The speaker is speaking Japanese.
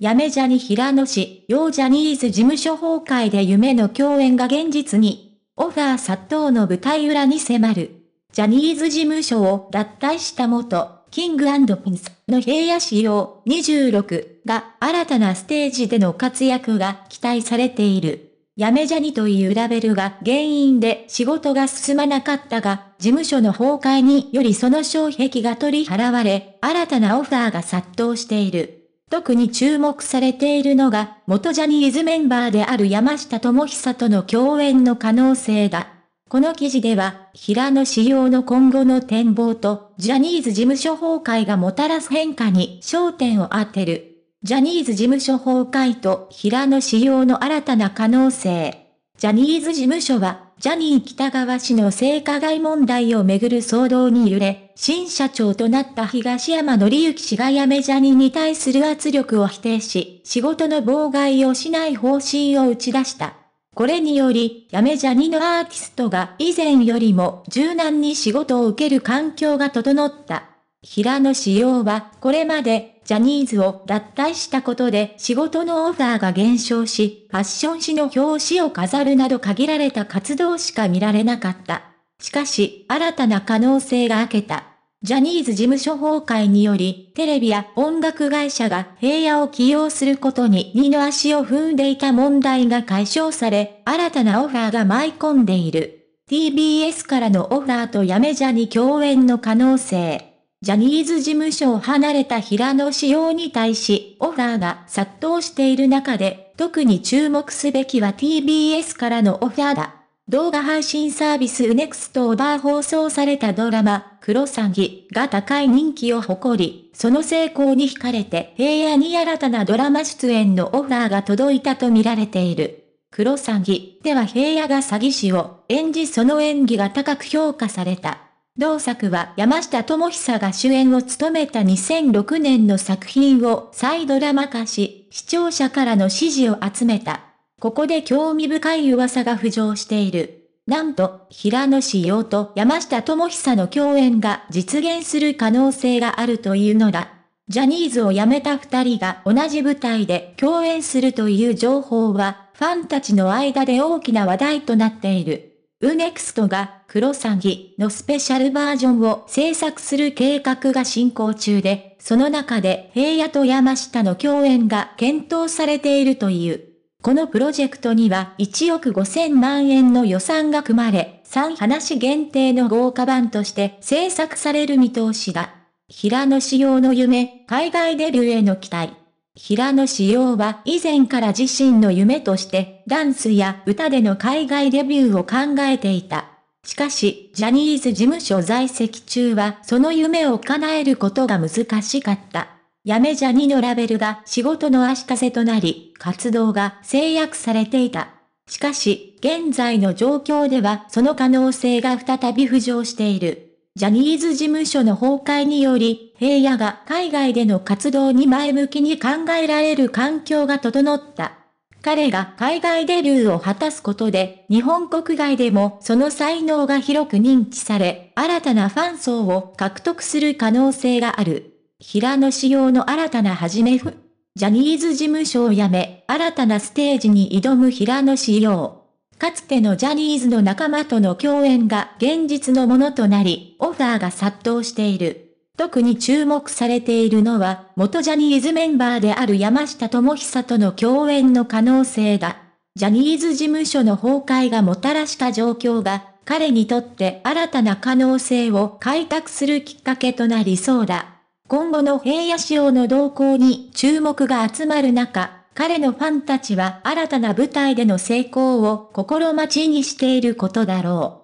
やめじゃに平野ようジャニーズ事務所崩壊で夢の共演が現実に、オファー殺到の舞台裏に迫る。ジャニーズ事務所を脱退した元、キングピンスの平野仕様26が新たなステージでの活躍が期待されている。やめじゃにというラベルが原因で仕事が進まなかったが、事務所の崩壊によりその障壁が取り払われ、新たなオファーが殺到している。特に注目されているのが、元ジャニーズメンバーである山下智久との共演の可能性だ。この記事では、平野仕様の今後の展望と、ジャニーズ事務所崩壊がもたらす変化に焦点を当てる。ジャニーズ事務所崩壊と平野仕様の新たな可能性。ジャニーズ事務所は、ジャニー北川氏の性加害問題をめぐる騒動に揺れ、新社長となった東山紀之氏が辞めジャニーに対する圧力を否定し、仕事の妨害をしない方針を打ち出した。これにより、やめジャニのアーティストが以前よりも柔軟に仕事を受ける環境が整った。平野紫耀は、これまで、ジャニーズを脱退したことで仕事のオファーが減少し、ファッション誌の表紙を飾るなど限られた活動しか見られなかった。しかし、新たな可能性が開けた。ジャニーズ事務所崩壊により、テレビや音楽会社が平野を起用することに二の足を踏んでいた問題が解消され、新たなオファーが舞い込んでいる。TBS からのオファーとやめじゃに共演の可能性。ジャニーズ事務所を離れた平野紫耀に対し、オファーが殺到している中で、特に注目すべきは TBS からのオファーだ。動画配信サービス UNEXT バー放送されたドラマ、クロサギが高い人気を誇り、その成功に惹かれて平野に新たなドラマ出演のオファーが届いたと見られている。クロサギでは平野が詐欺師を演じその演技が高く評価された。同作は山下智久が主演を務めた2006年の作品を再ドラマ化し、視聴者からの支持を集めた。ここで興味深い噂が浮上している。なんと、平野志耀と山下智久の共演が実現する可能性があるというのだ。ジャニーズを辞めた二人が同じ舞台で共演するという情報は、ファンたちの間で大きな話題となっている。ウネクストが黒詐欺のスペシャルバージョンを制作する計画が進行中で、その中で平野と山下の共演が検討されているという。このプロジェクトには1億5000万円の予算が組まれ、3話限定の豪華版として制作される見通しだ。平野仕様の夢、海外デビューへの期待。平野紫耀は以前から自身の夢として、ダンスや歌での海外デビューを考えていた。しかし、ジャニーズ事務所在籍中はその夢を叶えることが難しかった。やめジャニのラベルが仕事の足かせとなり、活動が制約されていた。しかし、現在の状況ではその可能性が再び浮上している。ジャニーズ事務所の崩壊により、平野が海外での活動に前向きに考えられる環境が整った。彼が海外デビューを果たすことで、日本国外でもその才能が広く認知され、新たなファン層を獲得する可能性がある。平野仕様の新たな始めふ。ジャニーズ事務所を辞め、新たなステージに挑む平野仕様。かつてのジャニーズの仲間との共演が現実のものとなり、オファーが殺到している。特に注目されているのは、元ジャニーズメンバーである山下智久との共演の可能性だ。ジャニーズ事務所の崩壊がもたらした状況が、彼にとって新たな可能性を開拓するきっかけとなりそうだ。今後の平野仕様の動向に注目が集まる中、彼のファンたちは新たな舞台での成功を心待ちにしていることだろう。